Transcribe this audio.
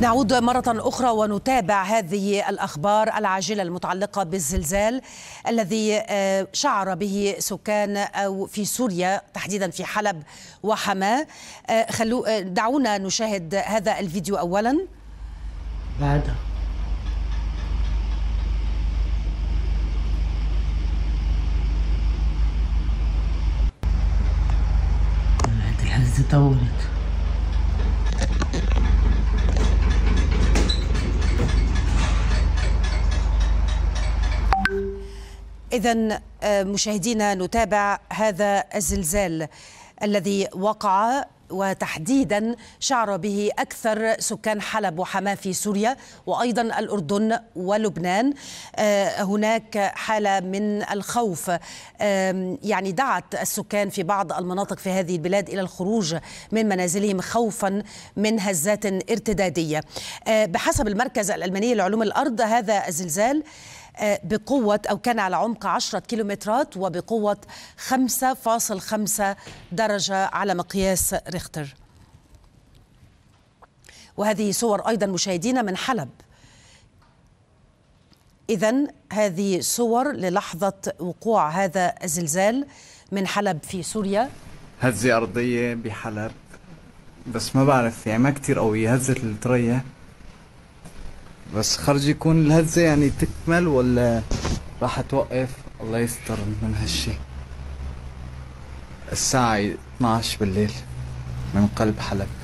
نعود مرة أخرى ونتابع هذه الأخبار العاجلة المتعلقة بالزلزال الذي آه، شعر به سكان أو في سوريا تحديدا في حلب وحماة آه، خلو آه، دعونا نشاهد هذا الفيديو أولا بعدها الهزة طولت إذا آه، مشاهدينا نتابع هذا الزلزال الذي وقع وتحديدا شعر به اكثر سكان حلب وحماه في سوريا وايضا الاردن ولبنان آه، هناك حاله من الخوف يعني دعت السكان في بعض المناطق في هذه البلاد الى الخروج من منازلهم خوفا من هزات ارتداديه آه، بحسب المركز الالماني لعلوم الارض هذا الزلزال بقوة أو كان على عمق 10 كيلومترات وبقوة 5.5 درجة على مقياس ريختر وهذه صور أيضا مشاهدينا من حلب إذا هذه صور للحظة وقوع هذا الزلزال من حلب في سوريا هزة أرضية بحلب بس ما بعرف يعني ما كتير قوية هزت التريه بس خرج يكون الهزة يعني تكمل ولا راح توقف الله يستر من هالشي الساعة 12 بالليل من قلب حلب